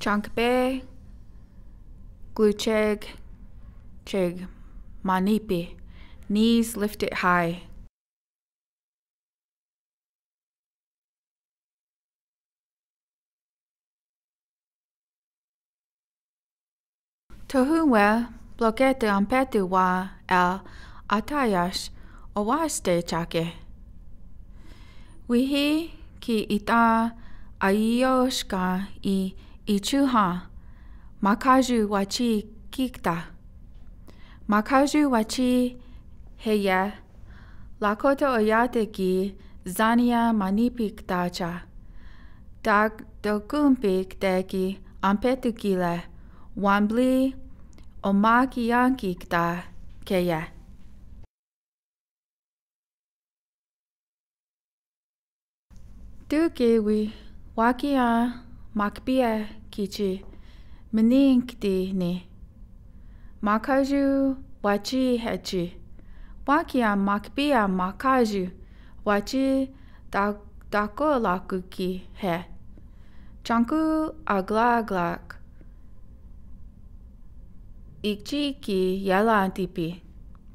Chankbe, Glucheg, Chig, Manipi. Knees lifted high. Tohuwe blokete ampetu wa el atayash owaste chake. Wihi ki ita ayoshka i Ichuha, Makaju Wachi Kikta, Makaju Wachi Heya, Lakota Oyateki Zania Manipiktacha, Dag Dokumpik Deki Ampetukile, Wambli Omakiankikta Keya. Tukiwi Wakia Makbia ki te mini ki te ne. Makaju wachi hechi. Waki a makbi a makaju wachi da, dako laku ki he. Chanku a gla glak. Ikchi ki yala antipi.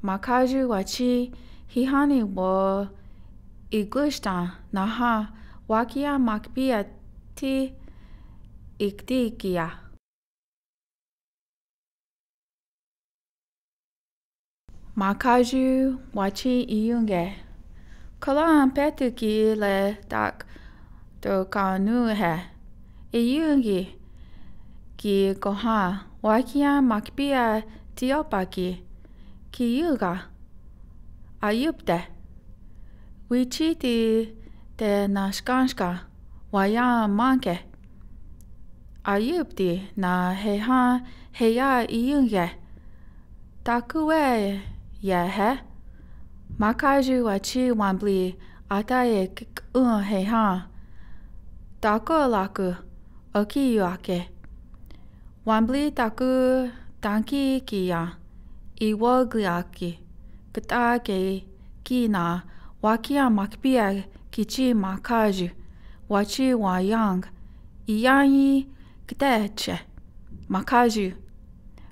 Makaju wachi hihani wo iglishtan naha wakia makbi a ti hechi. इक्ति किया माखाजु वाची इयुंगे कलां पेतु की ले तो कानू है इयुंगे कि कोहा वाकिया माकपिया तियोपा की कि युगा आयुप्ते विची ती ते नाशकांशका वाया मांके Ayyupti na heha heya iyunge. Takue yehe. Makaju chi wambli ataye kikun heha. Tako laku okiyuake. Wambli taku tanki kiya. Iwogliaki. ki kina wakia makpia kichi makaju. Wachi wayang. Iyanyi 对呀，马卡朱，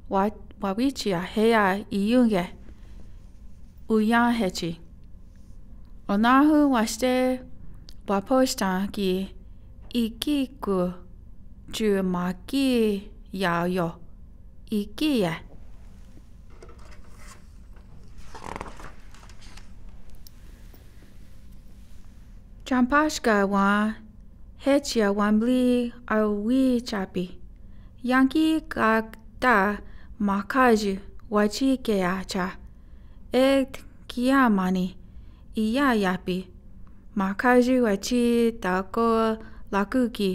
我我啊，这啊，要优的，乌央黑去。我那会我是在外婆家，给伊几个住马家窑窑，伊几个。张老师，给我。hechia wambli arwi chapi yanki kakta makaji wachi keacha et kiamani iya yapi makaji wachi tako lakuki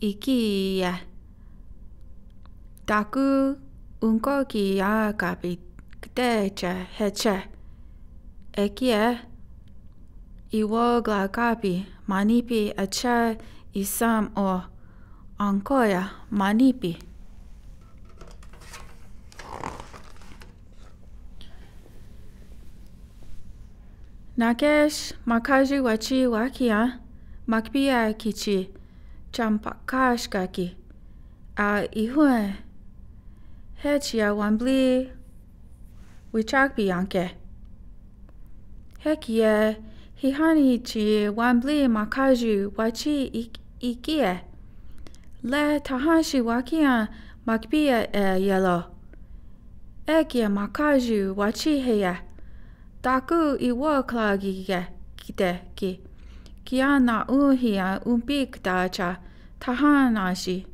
ikiya taku unko kiya kapi ktecha hecha ekia iwo glakapi manipi acha isam o ankoya manipi. Nakesh makaji wachi wakia makpia kichi kaki a ihue hechia wambli anke. hekie He hani chi e wanbli ma kaju wa chi i, i Le tahashi wa kia ma kipia e yelo. E kia ma kaju wa chi heia. Taku i wa klagi ge kite ki. Kia na uhi a umpik da cha tahanashi.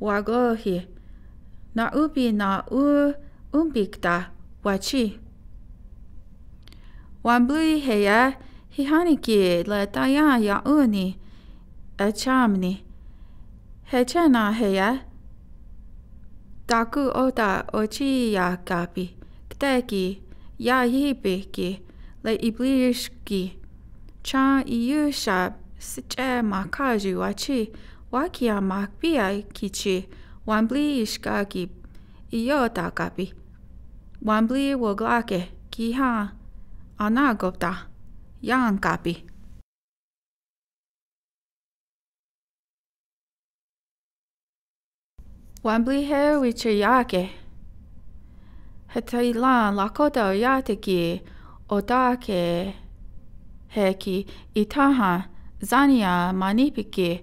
Wa gohi. Na upi na u umpik da wa chi. Wanbli heia. Wanbli he hane ki e le taia i a uni, e chāmini. He tēnā he e, Taku o ta o chi ia kapi, kte ki, ia hipi ki, le iblish ki. Cha i yusha si che ma kaju wa chi, wa ki a ma pia ki chi, wan bli ish ka ki, i yo ta kapi. Wan bli wo glake, ki ha, ana gopta. Wan bli wo glake, ki ha, ana gopta. Yang kapi. Wambli he ui che yake. He tai lan lakota o yate ki o take he ki i taha zania manipiki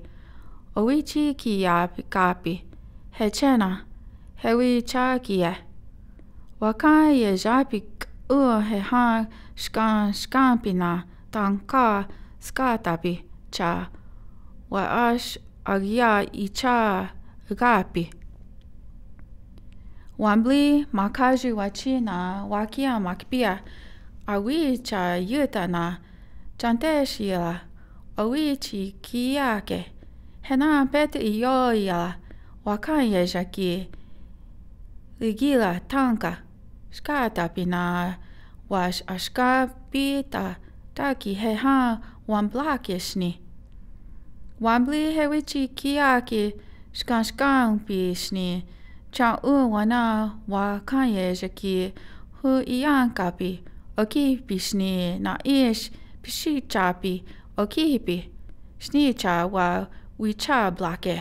o ui chi ki ya kapi. He chena he ui cha ki e. Wakai e japik ua he haa Shkan shkampina tanka skatapi cha waash agia icha gapi. Wambli makaji wachina wakia makpia awi cha yutana chanteshila awi chi kiake hena pet iyoya wakanyeja ki ligila tanka shkatapina wa ashka pi ta ta he ha one black is ni wambli he wichi ki a ki shka ni cha u wa na wa ka ye je ki hu i an ka pi o na is pishi shi cha pi o pi shni cha wa wi cha black e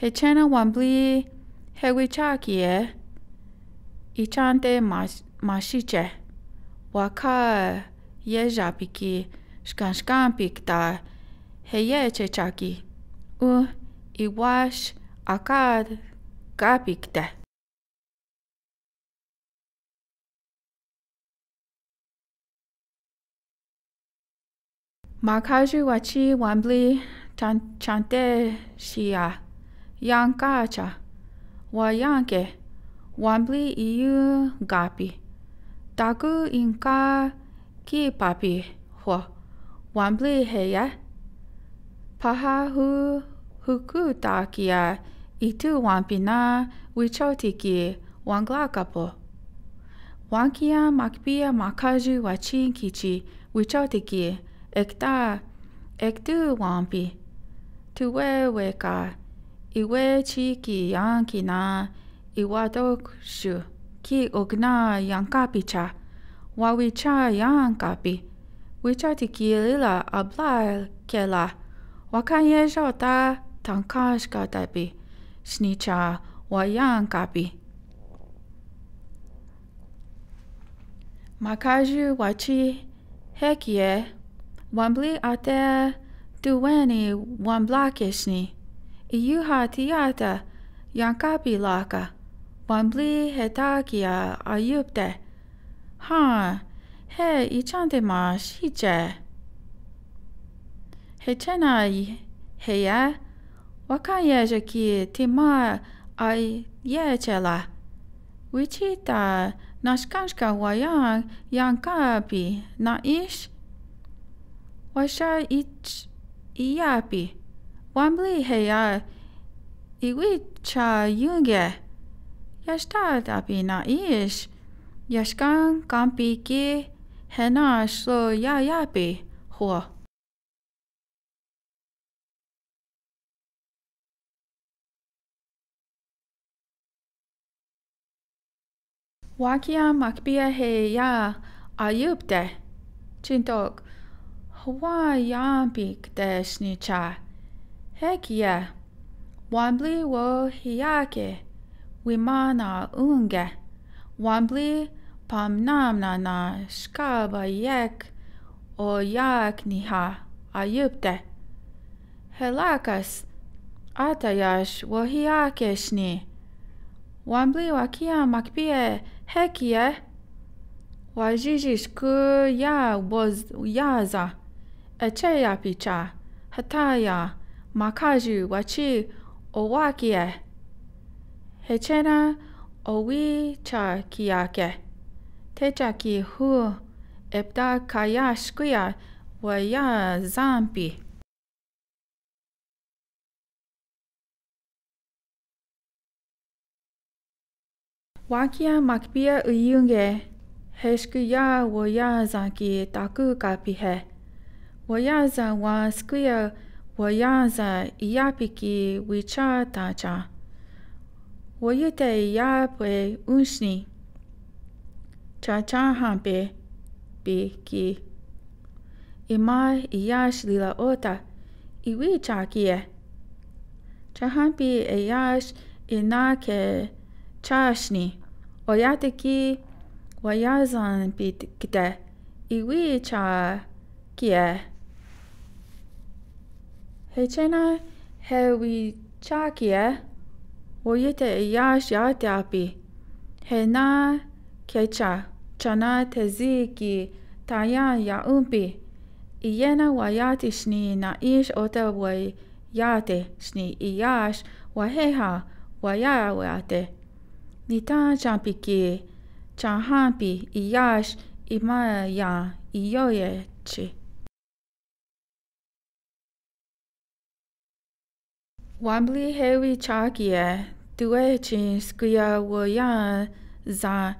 he chana wambli he wichi ki e i chante mas masice waka jeja piki szkan szkan pikta heje czeczaki u i wasz akad kapikte. Makaji wachi wambli chante shia yankacha wayanke wambli iyu gapi. Daku inka ki papi hoa. Wambli he ya. Paha hu huku ta kia itu wampina wichau tiki wangla kapo. Wankia makpia makaju wachin kichi wichau tiki ekta ektu wampi. Tuwe weka iwe chi ki yankina iwato shu. Iwato shu. ki ogna yankapi cha, wawicha yankapi, wicha lila abla kela, wakanyeja ta tankashka tapi, snicha wayankapi. Makaju wachi hekie, wambli ate duweni wamblakishni, iyuha tiata yankapi laka. Wambli he tākia a yupte. Hā, he i chante mā shiche. He tēnā i he e, waka ieja ki te mā a iechela. Wichi tā nashkanshka waiang yang kāpi na ish. Washa i ch i yāpi. Wambli he a i wicha yunge. Wambli yunge. Ja Jashtat apina Ja skan kampi ki hena so ja yapi huo. Wakia makbia he ya ayupte. Chintok. Hua yampik desnicha. Hekia. Wambli wo hiyake. Wimana unge, Wambli o yak niha ayupte. Helakas atayash wahiakeshni. Wambli wakia makpie hekie. Wajijish ku ya was yaza. Echeya picha. Hataya. Makaju wachi owakie. hechena owi cha kiake techa ki hu epta kaya shkuya waya zampi wakia makpia uyunge heshkuya waya zanki taku kapi he waya za wa skuya waya za iyapiki wicha tacha Wa yu te ya pwe unsni. Cha cha hampe be ki. I e mai i ya shilila ota. I wi cha kia. Cha hampe e ya sh i e na ke cha shni. O ya te ki wa ya zan pi kite. I wi cha kia. Hei tēnā, hei wi cha kia. Hei tēnā, o i e te e iaasi a te api. He nā ke cha, chana te zi ki taia ia umpi. I ena wa iati shni na ish o te wai iate shni i iaas wa heha wa iaa wa iate. Ni tā champi ki cha hampi i iaas i maa ia i yoye chi. Wambli hewi chakia Due ci scria wo ya za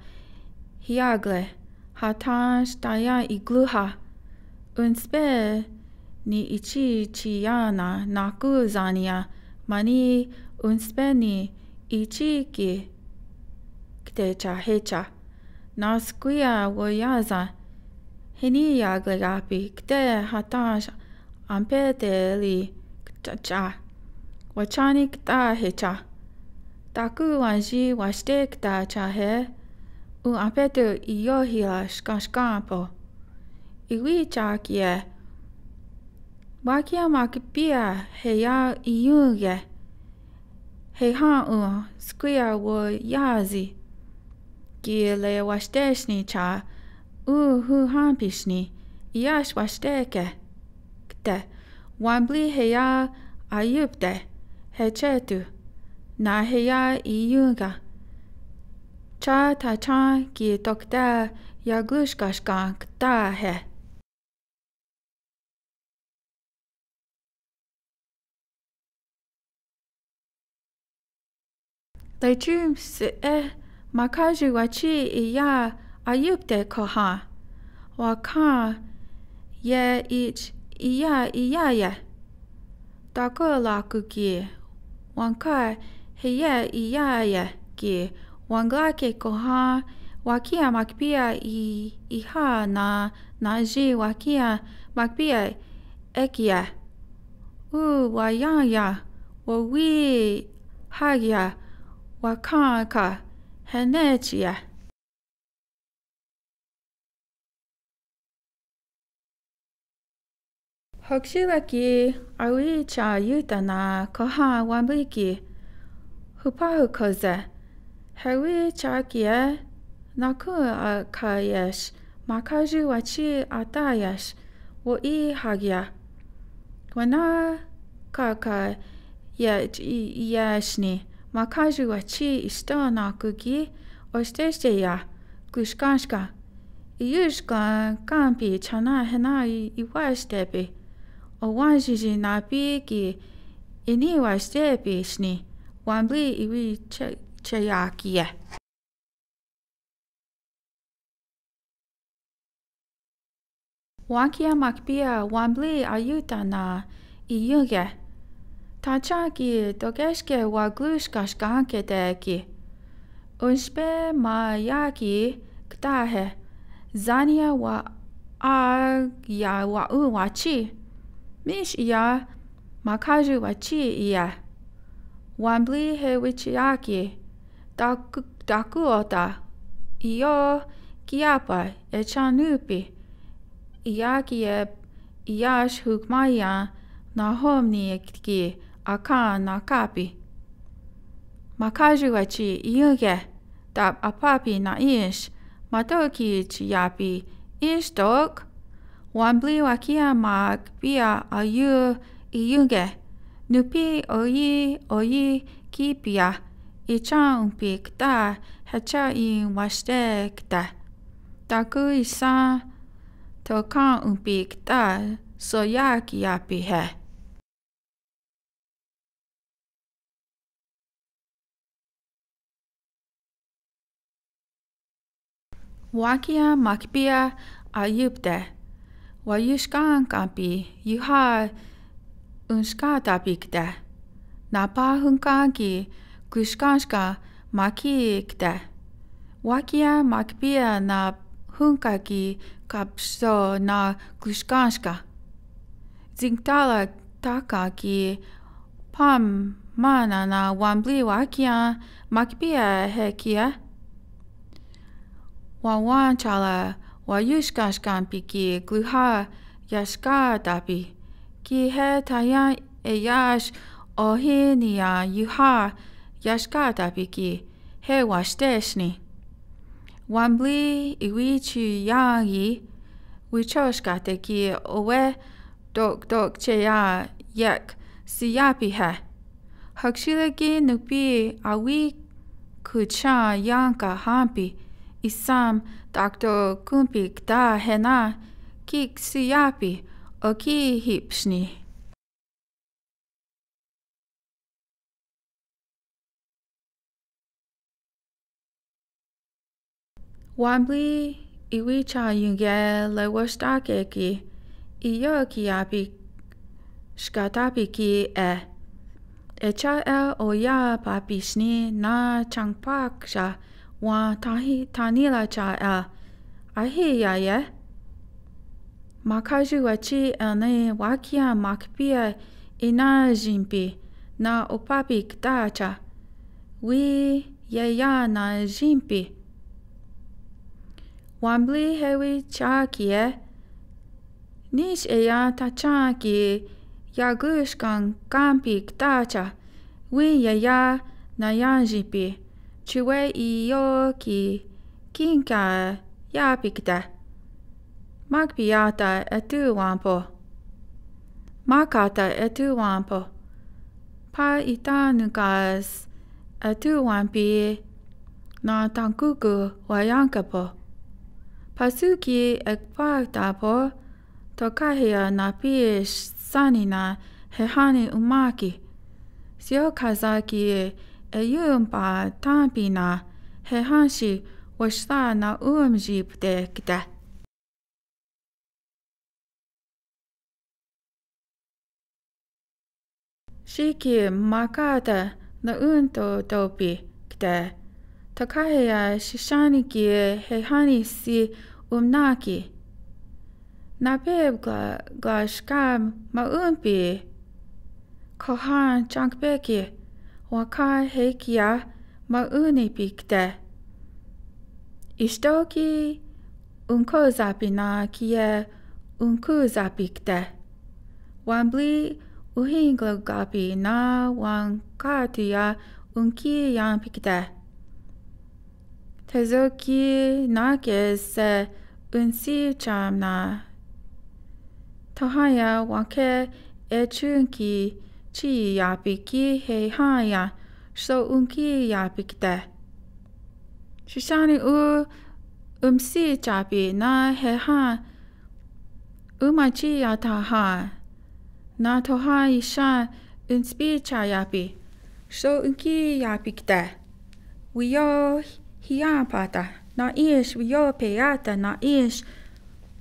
hiagle ha ta staia i gluha un spe ni ichi ci yana na ku zania mani un spe ni ichi ki kte cha hecha na scria wo ya za heni yagle gapi kte ha ta ampete li kta cha wachani kta hecha Taku waji wa steak ta cha he. U apetu i yo hila shka shka po. I wi cha kie. Wa kia ma pia he ya i yu He ha u skuia wo yazi. Ki le wa steshni cha. U hu ha pishni. I ash wa steke. Kte. Wambli he ya ayupte. He He chetu. na i yunga. Cha ta cha ki tok ta ya tokta kank ta he. Dajum se e wa makaji wachi iya ayupte koha. ka ye ich i ya i ya ye. Tako Dako lakuki. Wankai he ia i ia ia ke wanga ke koha wakia makpia i i ha na na ji wakia makpia ekia u wa ia ia wa wi hagia ia wa ka ka he ne tia Hokshila ki aui cha yuta na koha wambiki. koze. Hewi charakie naku a kayesh. Makaju wachi atayesh. Wo i hagia. Wana kaka ye yeshni. Makaju wachi isto nakugi. Osteste ya. Gushkanshka. Iyushkan kampi chana hena iwashtepi. Owanjiji napi ki. Ini washte shni. wan bli iwi che che ya ki ya wan ki ya mak bi ya wan bli a yu ta na i yu ge ta cha ki to ge ske wa glu sh ka sh ka ke de ki un spe ma ya ki kta he zania wa a ya wa u wa chi mish ya makaju wa chi ya Wambli he wichi aki. Taku, taku o ta. I o kiapa e chanupi. I aki e i ash huk maia na homni e ki a ka na kapi. Makaju wachi i uge. Ta apapi na ish. Matoki i chi yapi. Ish dok. Wambli wakia mag bia a yu i uge. Nupi oyi oyi kipia ichan pikta hacha in washte washtekta. Taku isa tokan soya soyak yapihe. Wakia makpia ayupte. Wayushkan kampi yuha înșcata picte. Napa hâncanki, kyskanska makiikte. Wakia makpia na hânkaki kapso na kyskanska. Zingtala takaki pam mana na wambli wakia makpia hekia. Wawanchala wayushkashkan piki gluha yashkatapi. Kihe tayan eyash ohinia yuha yashkata piki he washteshni. Wambli iwichi yangi wichoshkate ki owe dok dok cheya yek siyapi he. Hakshilagi nupi awi kucha yanka hampi isam takto kumpi kta hena kik siyapi. okay, hübschni. Wambli, iwi cha yunge lewa stak eki, iyo ki api shkatapi ki e. Echa e, e o ya papi papishni na changpak cha wa tahi tanila cha e. Ahi ya ye? makajuachi ane wakia makpia inajimpi na upapi ktacha wi yaya na jimpi wambli hewi chakie nish eya tachaki yagushkan kampi ktacha wi yaya na yanjipi chiwe iyo ki kinka yapikta Mark piata e tu wampo. Markata e tu wampo. Pa i tānukas e tu wampi e nā tankuku wa yankapo. Pasuki e kwaita po to kahia nā pie sanina he hane umaki. Sio kazaki e e yumpa tāmpina he hansi wa shita nā uamjipte kitea. Siki Makata na unto topi kde Takaya shishaniki hehani si umnaki Nabib glashkam maumpi Kohan chankbeki waka hekia maunipi kde Ishtoki unkozapi na kie unkuzapi kde Wambli uhinglugapi na wankatia unki yampikite. Tezuki nake se unsi chamna. Tahaya wanke echunki chi yapiki heihaya so unki yapikite. Shishani u umsi chapi na heha umachi yataha. नाथोहा ईशा इंस्पीचा यापी सो उनकी यापिकता वियो हिया पाता ना ईश वियो पेयाता ना ईश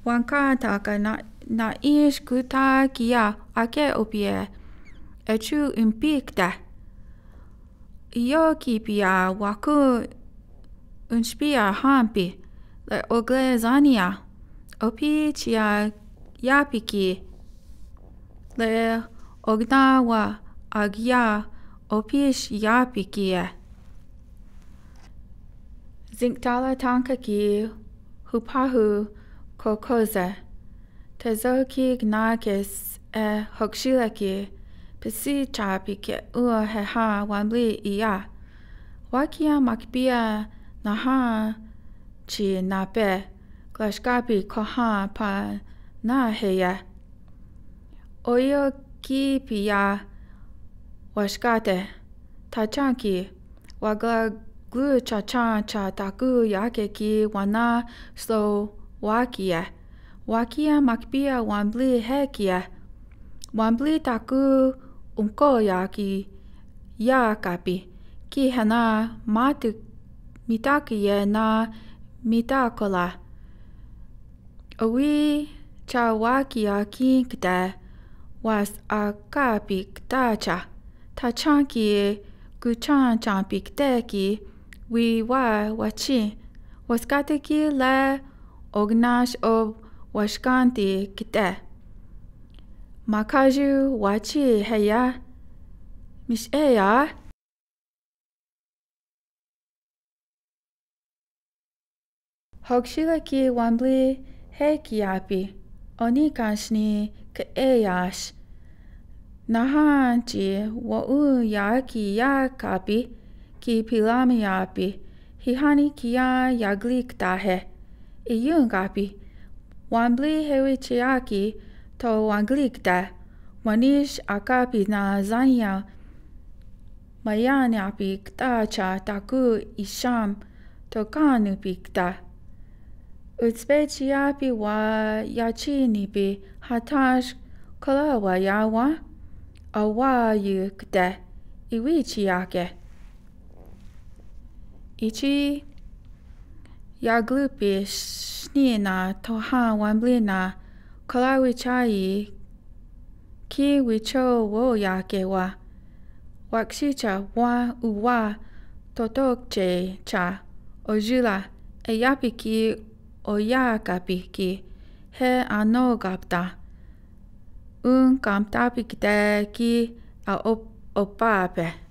वांकाता का ना na ish kuta kia ake opie e chu impikta. Io ki pia waku unspia hampi le oglezania opi chia yapiki le ognawa agia opish ya pikia. Zinkdala tanka ki hupahu kokoza. Tezo ki gnakis e hokshila ki pisi cha pike ua he ha wanli ia. Wakia makbia naha chi nape glashkapi koha pa na heya. Oio ki pi a waskate, ta chan ki, wa ga glu cha chan cha ya ke ki wana so wa wakia. Wakia makpia wambli hekia. ta ku unko ya ki ya ka pi. Ki hana matu ki e na mitakola. Awi cha wakia kinkta. Awi ki wakia kinkta. was a wa tachanki kuchanchapikteki, wiwa wachi, waskateki le ognash ob washkanti kite. Makaju wachi heya, misheya. Hogshilaki wambli hekiapi, onikanshni ka e yash. Naha k'eyas. wa u ya ki ya kapi ki pilami api. Hi hani ki pilamiapi hihani kia yaglikta he. Iyungapi wambli hewichiaki to wan glik wanglikta wanish akapi na zanya Mayani api kta cha taku isham to kanu tokanupi ta. utspechi api wa yachi nipi hatash kalawa yawa awa yu kde iwi chi ake. Ichi ya glupi shnina toha wamblina kalawi chai ki wicho wo yake wa waksicha wa uwa totokche cha ojula e yapi ki o jääkäpihki, he anogapta. Un kamptapiktäki a opaape. Op